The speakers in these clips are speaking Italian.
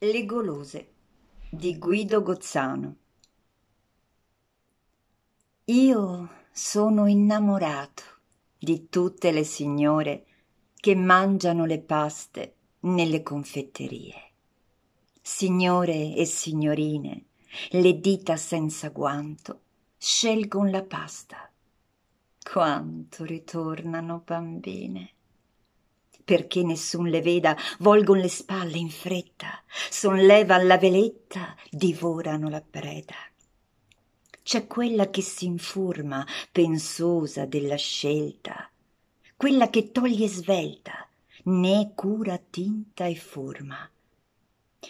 Le golose di Guido Gozzano Io sono innamorato di tutte le signore che mangiano le paste nelle confetterie. Signore e signorine, le dita senza guanto scelgono la pasta. Quanto ritornano bambine perché nessun le veda, volgon le spalle in fretta, sonlevan la veletta, divorano la preda. C'è quella che s'informa, pensosa della scelta, quella che toglie svelta, né cura tinta e forma.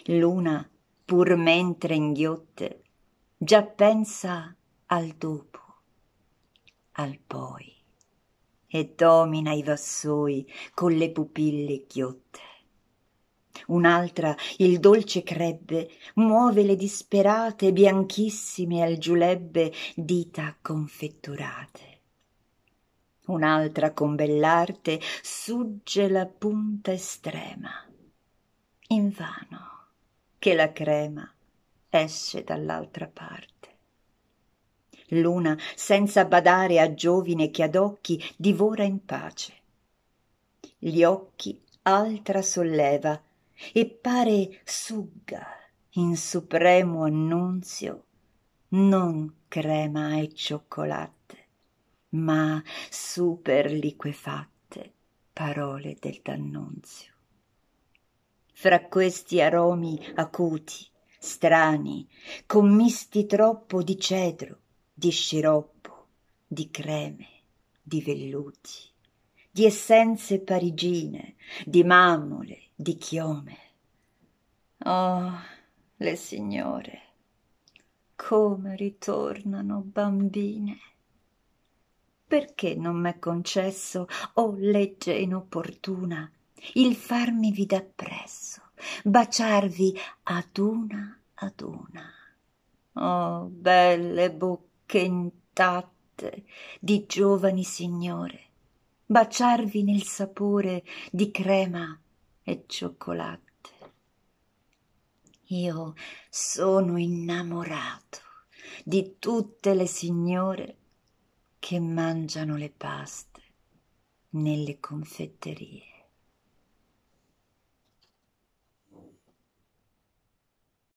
L'una, pur mentre inghiotte, già pensa al dopo, al poi e domina i vassoi con le pupille ghiotte. Un'altra, il dolce crebbe, muove le disperate bianchissime al giulebbe dita confetturate. Un'altra con bell'arte sugge la punta estrema. Invano che la crema esce dall'altra parte l'una senza badare a giovine che ad occhi divora in pace gli occhi altra solleva e pare sugga in supremo annunzio non crema e cioccolatte, ma superliquefatte parole del d'annunzio fra questi aromi acuti strani commisti troppo di cedro di sciroppo, di creme, di velluti, di essenze parigine, di mammole, di chiome. Oh, le signore, come ritornano bambine! Perché non m'è concesso, o oh legge inopportuna, il farmivi d'appresso, baciarvi ad una ad una. Oh, belle bocche! accentate di giovani signore baciarvi nel sapore di crema e cioccolate io sono innamorato di tutte le signore che mangiano le paste nelle confetterie